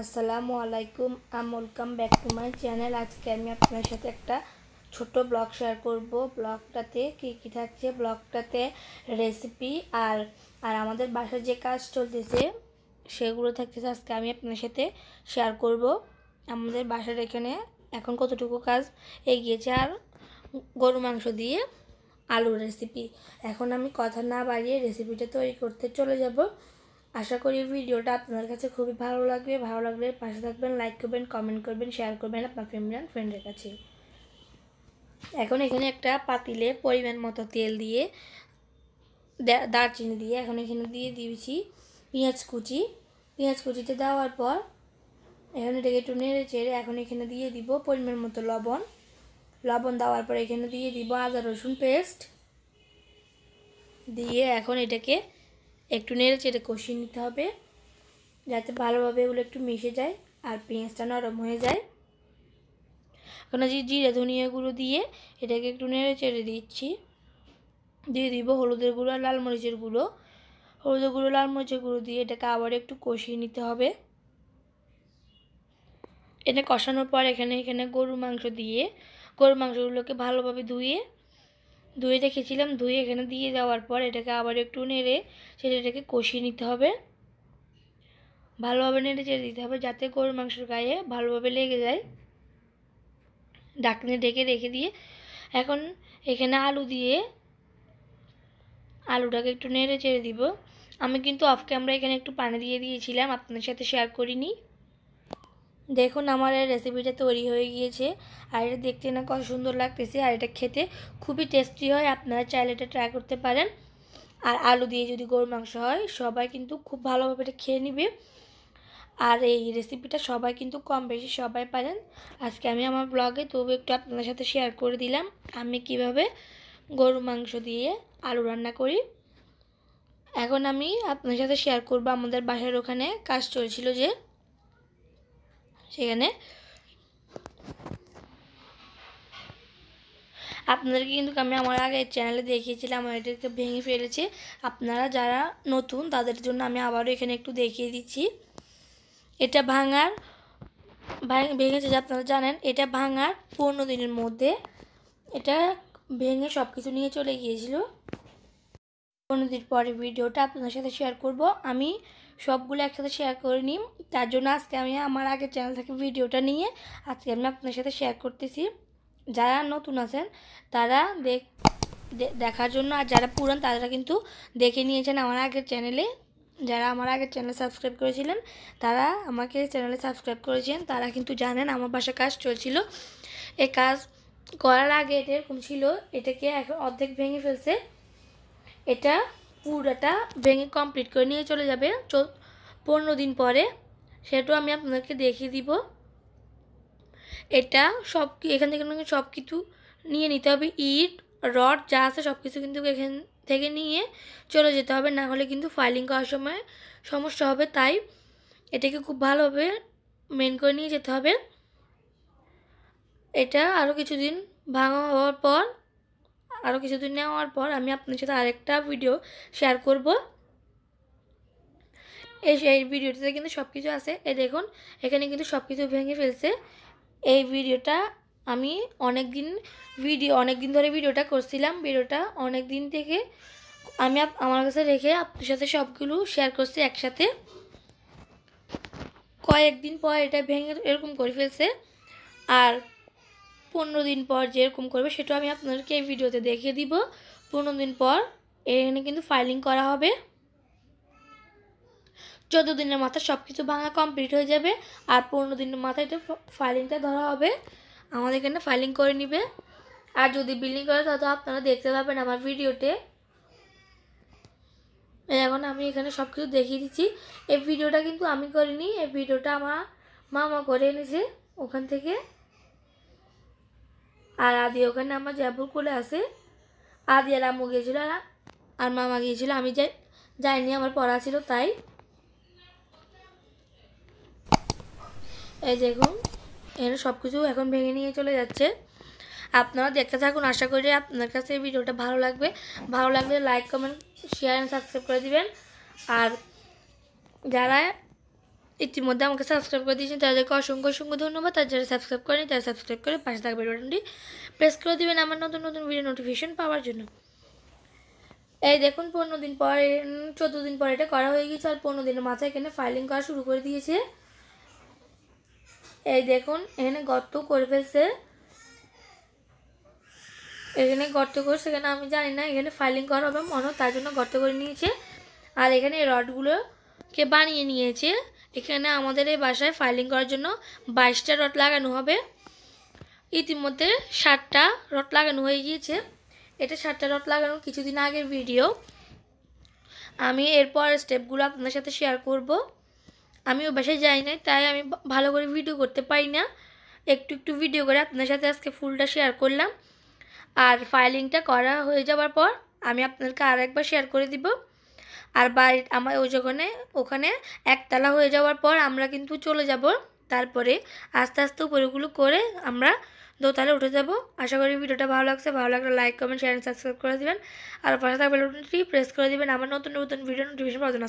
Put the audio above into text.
আসসালামু আলাইকুম আম welcome back to my channel আজকে আমি আপনার সাথে একটা ছোট ব্লগ শেয়ার করব ব্লগটাতে কী কী থাকছে ব্লগটাতে রেসিপি আর আর আমাদের বাসার যে কাজ চলতেছে সেগুলো থাকতেছে আজকে আমি আপনার সাথে শেয়ার করব আমাদের বাসার এখানে এখন কতটুকু কাজ এগিয়েছে আর গরু মাংস দিয়ে আলুর রেসিপি এখন আমি কথা না বাড়িয়ে রেসিপিটা তৈরি করতে চলে যাব আশা করি ভিডিওটা আপনাদের কাছে খুবই ভালো লাগবে ভালো লাগলে পাশে থাকবেন লাইক করবেন কমেন্ট করবেন শেয়ার করবেন আপনার ফ্যামিলি অ্যান্ড ফ্রেন্ডের কাছে এখন এখানে একটা পাতিলে পরিমাণ মতো তেল দিয়ে দারচিনি দিয়ে এখন এখানে দিয়ে দিয়েছি পেঁয়াজ কুচি পেঁয়াজ কুচিতে দেওয়ার পর এখানে ডেকে একটু নেড়ে চেড়ে এখন এখানে দিয়ে দিব পরিমাণ মতো লবণ লবণ দেওয়ার পর এখানে দিয়ে দিব আদা রসুন পেস্ট দিয়ে এখন এটাকে একটু নেড়ে চেড়ে কষিয়ে নিতে হবে যাতে ভালোভাবে এগুলো একটু মিশে যায় আর পেঁয়াজটা নরম হয়ে যায় এখন যে জিরে ধনিয়া গুঁড়ো দিয়ে এটাকে একটু নেড়ে চেড়ে দিচ্ছি দিয়ে দিব হলুদের গুঁড়ো আর লাল মরিচের গুঁড়ো হলুদের গুঁড়ো লাল মরিচের গুঁড়ো দিয়ে এটাকে আবার একটু কষিয়ে নিতে হবে এটা কষানোর পর এখানে এখানে গরুর মাংস দিয়ে গরুর মাংসগুলোকে ভালোভাবে ধুয়ে ধুয়ে রেখেছিলাম ধুয়ে এখানে দিয়ে দেওয়ার পর এটাকে আবার একটু নেড়ে সেটা এটাকে কষিয়ে নিতে হবে ভালোভাবে নেড়ে চেড়ে দিতে হবে যাতে গরুর মাংসের গায়ে ভালোভাবে লেগে যায় ডাকনে ডেকে রেখে দিয়ে এখন এখানে আলু দিয়ে আলুটাকে একটু নেড়ে চেড়ে দিব আমি কিন্তু অফ ক্যামেরা এখানে একটু পানি দিয়ে দিয়েছিলাম আপনাদের সাথে শেয়ার করিনি দেখুন আমার এই রেসিপিটা তৈরি হয়ে গিয়েছে আর এটা দেখতে না কত সুন্দর লাগতেছে আর এটা খেতে খুবই টেস্টি হয় আপনারা চাইলে এটা ট্রাই করতে পারেন আর আলু দিয়ে যদি গরুর মাংস হয় সবাই কিন্তু খুব ভালোভাবে এটা খেয়ে নিবে আর এই রেসিপিটা সবাই কিন্তু কম বেশি সবাই পারেন আজকে আমি আমার ব্লগে তবু একটু আপনার সাথে শেয়ার করে দিলাম আমি কিভাবে গরু মাংস দিয়ে আলু রান্না করি এখন আমি আপনার সাথে শেয়ার করব আমাদের বাসার ওখানে কাজ চলছিল যে সেখানে আপনাদেরকে কিন্তু আমি আমার আগে চ্যানেলে দেখিয়েছিলাম এটাকে ভেঙে ফেলেছে আপনারা যারা নতুন তাদের জন্য আমি আবারও এখানে একটু দেখিয়ে দিচ্ছি এটা ভাঙার ভেঙেছে যে আপনারা জানেন এটা ভাঙার পনেরো দিনের মধ্যে এটা ভেঙে সব কিছু নিয়ে চলে গিয়েছিল পনেরো দিন পরে ভিডিওটা আপনাদের সাথে শেয়ার করব আমি সবগুলো একসাথে শেয়ার করে নিই তার জন্য আজকে আমি আমার আগের চ্যানেল থেকে ভিডিওটা নিয়ে আজকে আমি আপনার সাথে শেয়ার করতেছি যারা নতুন আছেন তারা দেখ দেখার জন্য আর যারা পুরান তারা কিন্তু দেখে নিয়েছেন আমার আগের চ্যানেলে যারা আমার আগের চ্যানেল সাবস্ক্রাইব করেছিলেন তারা আমাকে চ্যানেলে সাবস্ক্রাইব করেছেন তারা কিন্তু জানেন আমার বাসা কাজ চলছিল এ কাজ করার আগে এটা এরকম ছিল এটাকে এখন অর্ধেক ভেঙে ফেলছে এটা পুরোটা ভেঙে কমপ্লিট করে নিয়ে চলে যাবে পনেরো দিন পরে সেটাও আমি আপনাদেরকে দেখিয়ে দিব এটা সব এখান থেকে সব কিছু নিয়ে নিতে হবে ইট রড যা আছে সব কিছু কিন্তু এখান থেকে নিয়ে চলে যেতে হবে না হলে কিন্তু ফাইলিং করার সময় সমস্যা হবে তাই এটাকে খুব ভালোভাবে মেন করে নিয়ে যেতে হবে এটা আরও কিছুদিন ভাঙা হওয়ার পর আরও কিছুদিন নেওয়ার পর আমি আপনার সাথে আরেকটা ভিডিও শেয়ার করব এই সেই ভিডিওটাতে কিন্তু সব কিছু আছে এ দেখুন এখানে কিন্তু সব কিছু ভেঙে ফেলছে এই ভিডিওটা আমি অনেক দিন ভিডিও অনেক দিন ধরে ভিডিওটা করছিলাম ভিডিওটা অনেক দিন থেকে আমি আমার কাছে রেখে আপনার সাথে সবগুলো শেয়ার করছি একসাথে কয়েকদিন পর এটা ভেঙে এরকম করে ফেলছে আর পনেরো দিন পর যেরকম করবে সেটা আমি আপনাদেরকে এই ভিডিওতে দেখিয়ে দিব পনেরো দিন পর এখানে কিন্তু ফাইলিং করা হবে চোদ্দো দিনের মাথায় সব কিছু ভাঙা কমপ্লিট হয়ে যাবে আর পনেরো দিনের মাথায় এটা ফাইলিংটা ধরা হবে আমাদের এখানে ফাইলিং করে নিবে আর যদি বিল্ডিং করে তত আপনারা দেখতে পাবেন আমার ভিডিওতে এখন আমি এখানে সব কিছু দেখিয়ে দিচ্ছি এই ভিডিওটা কিন্তু আমি করিনি এই ভিডিওটা আমার মামা করে এনেছে ওখান থেকে আর আদি ওখানে আমার জয়পুর করে আসে আদি আর আম্মু গিয়েছিলো আর মামা গিয়েছিলো আমি যাই যাইনি আমার পড়া ছিল তাই এই দেখুন এখানে সব কিছু এখন ভেঙে নিয়ে চলে যাচ্ছে আপনারা দেখতে থাকুন আশা করি আপনার কাছে এই ভিডিওটা ভালো লাগবে ভালো লাগলে like comment share and subscribe করে দিবেন আর যারা ইতিমধ্যে আমাকে সাবস্ক্রাইব করে দিয়েছেন তাদেরকে অসংখ্য অসংখ্য ধন্যবাদ তার যারা সাবস্ক্রাইব করেনি তারা সাবস্ক্রাইব করে পাশে থাকবে বাটনটি প্রেস করে দেবেন আমার নতুন নতুন ভিডিও নোটিফিকেশন পাওয়ার জন্য এই দেখুন পনেরো দিন পর চোদ্দো দিন পর এটা করা হয়ে গেছে আর পনেরো দিনের মাথায় এখানে ফাইলিং করা শুরু করে দিয়েছে এই দেখুন এখানে গর্ত করে ফেলছে এখানে গর্ত করে সেখানে আমি জানি না এখানে ফাইলিং করা হবে মনে তার জন্য গর্ত করে নিয়েছে আর এখানে রডগুলোকে বানিয়ে নিয়েছে এখানে আমাদের এই বাসায় ফাইলিং করার জন্য বাইশটা রট লাগানো হবে ইতিমধ্যে ষাটটা রট লাগানো হয়ে গিয়েছে এটা ষাটটা রট লাগানো কিছুদিন আগের ভিডিও আমি এরপর স্টেপগুলো আপনাদের সাথে শেয়ার করব আমি ও বাসায় যাই নাই তাই আমি ভালো করে ভিডিও করতে পারি না একটু একটু ভিডিও করে আপনাদের সাথে আজকে ফুলটা শেয়ার করলাম আর ফাইলিংটা করা হয়ে যাওয়ার পর আমি আপনাদেরকে আর একবার শেয়ার করে দিব আর বাড়ি আমার ওই যখনে ওখানে একতলা হয়ে যাওয়ার পর আমরা কিন্তু চলে যাব তারপরে আস্তে আস্তে উপরেগুলো করে আমরা দোতলে উঠে যাব আশা করি ভিডিওটা ভালো লাগছে ভালো লাগলে লাইক কমেন্ট শেয়ার সাবস্ক্রাইব করে দেবেন আর পাশে থাকবে প্রেস করে দেবেন আমার নতুন নতুন ভিডিও নোটিফিকেশন পাওয়ার